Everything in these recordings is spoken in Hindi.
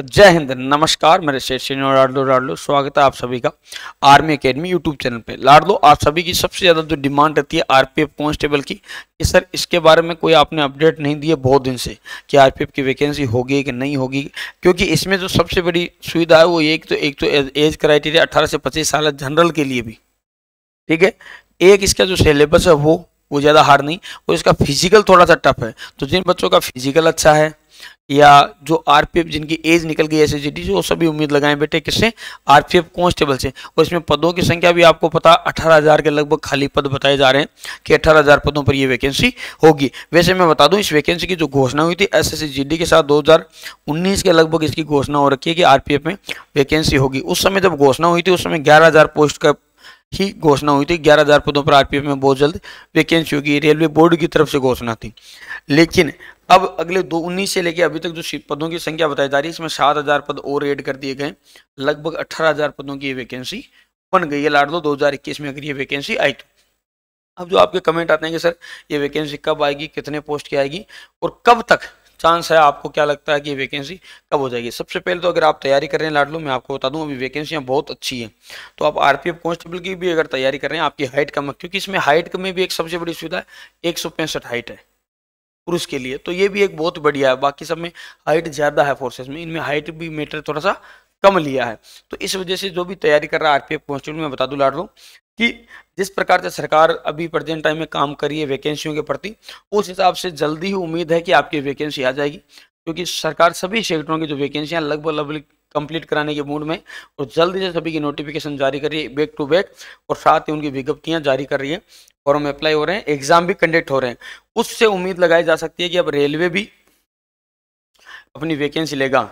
जय हिंद नमस्कार मेरे शेर सीनियर लाडलो लाडलो स्वागत है आप सभी का आर्मी एकेडमी यूट्यूब चैनल पे लाडलो आप सभी की सबसे ज़्यादा जो डिमांड रहती है आरपीएफ कांस्टेबल की कि सर इसके बारे में कोई आपने अपडेट नहीं दिए बहुत दिन से कि आरपीएफ की वैकेंसी होगी कि नहीं होगी क्योंकि इसमें जो सबसे बड़ी सुविधा है वो एक तो एक तो एज क्राइटेरिया अठारह से पच्चीस साल जनरल के लिए भी ठीक है एक इसका जो सिलेबस है वो वो ज़्यादा हार्ड नहीं और इसका फिजिकल थोड़ा सा टफ है तो जिन बच्चों का फिजिकल अच्छा है या जो आरपीएफ जिनकी एज निकल गई एस एस वो सभी उम्मीद लगाएं बेटे किससे आरपीएफ कांस्टेबल से और इसमें पदों की संख्या भी आपको पता अठारह हज़ार के लगभग खाली पद बताए जा रहे हैं कि अठारह हज़ार पदों पर ये वैकेंसी होगी वैसे मैं बता दूं इस वैकेंसी की जो घोषणा हुई थी एस एस के साथ 2019 के लगभग इसकी घोषणा हो रखी है कि आर में वैकेंसी होगी उस समय जब घोषणा हुई थी उस समय ग्यारह पोस्ट का ही घोषणा हुई थी ग्यारह हज़ार पदों पर आरपीएफ में बहुत जल्द वैकेंसी होगी रेलवे बोर्ड की तरफ से घोषणा थी लेकिन अब अगले दो उन्नीस से लेकर अभी तक जो पदों की संख्या बताई जा रही है इसमें सात हजार पद और एड कर दिए गए लगभग अठारह हजार पदों की वैकेंसी बन गई है लाड दो हजार इक्कीस में अगर ये वैकेंसी आई तो अब जो आपके कमेंट आते हैं कि सर ये वैकेंसी कब आएगी कितने पोस्ट की आएगी और कब तक चांस है आपको क्या लगता है कि ये वैकेंसी कब हो जाएगी सबसे पहले तो अगर आप तैयारी कर रहे हैं लाडलो मैं आपको बता दूं अभी वैकेंसियां बहुत अच्छी हैं तो आप आरपीएफ कांस्टेबल की भी अगर तैयारी कर रहे हैं आपकी हाइट कम है क्योंकि इसमें हाइट में भी एक सबसे बड़ी सुविधा है एक हाइट है पुरुष के लिए तो ये भी एक बहुत बढ़िया है बाकी सब में हाइट ज़्यादा है फोर्सेस में इनमें हाइट भी मेटर थोड़ा सा कम लिया है तो इस वजह से जो भी तैयारी कर रहा है आरपीएफ कांस्टेबल मैं बता दूं लाड दूँ कि जिस प्रकार से सरकार अभी प्रेजेंट टाइम में काम करी है वैकेंसियों के प्रति उस हिसाब से जल्दी ही उम्मीद है कि आपकी वैकेंसी आ जाएगी क्योंकि सरकार सभी सेक्टरों की जो वैकेंसियाँ लगभग लगभग कंप्लीट कराने के मूड में और जल्दी से सभी की नोटिफिकेशन जारी कर रही है बैक टू बैक और साथ ही उनकी विज्ञप्तियां जारी कर रही है फॉर्म अप्लाई हो रहे हैं एग्जाम भी कंडक्ट हो रहे हैं उससे उम्मीद लगाई जा सकती है कि अब रेलवे भी अपनी वैकेंसी लेगा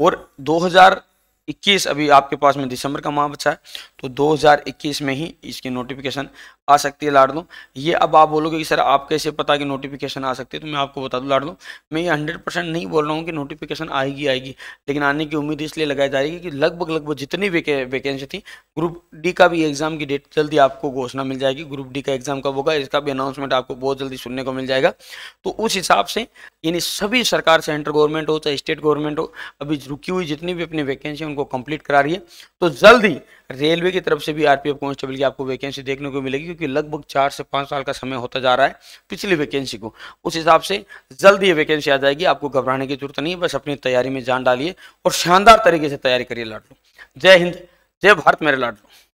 और 2021 अभी आपके पास में दिसंबर का माह बचा है तो 2021 में ही इसकी नोटिफिकेशन आ सकती है लाडनो ये अब आप बोलोगे कि सर आप कैसे पता कि नोटिफिकेशन आ सकती है तो मैं आपको बता दूँ लाडनो मैं ये हंड्रेड परसेंट नहीं बोल रहा हूँ कि नोटिफिकेशन आएगी आएगी लेकिन आने की उम्मीद इसलिए लगाई जा रही है कि लगभग लगभग जितनी वैकेंसी थी ग्रुप डी का भी एग्जाम की डेट जल्दी आपको घोषणा मिल जाएगी ग्रुप डी का एग्जाम कब होगा इसका भी अनाउंसमेंट आपको बहुत जल्दी सुनने को मिल जाएगा तो उस हिसाब से यानी सभी सरकार सेंट्रल गवर्नमेंट हो चाहे स्टेट गवर्नमेंट हो अभी रुकी हुई जितनी भी अपनी वैकेंसी उनको कंप्लीट करा रही है तो जल्दी रेलवे की तरफ से भी आरपीएफ कांस्टेबल की आपको वैकेंसी देखने को मिलेगी क्योंकि लगभग चार से पाँच साल का समय होता जा रहा है पिछली वैकेंसी को उस हिसाब से जल्द ये वैकेंसी आ जाएगी आपको घबराने की जरूरत नहीं है बस अपनी तैयारी में जान डालिए और शानदार तरीके से तैयारी करिए लाडलो जय हिंद जय भारत मेरे लाडलो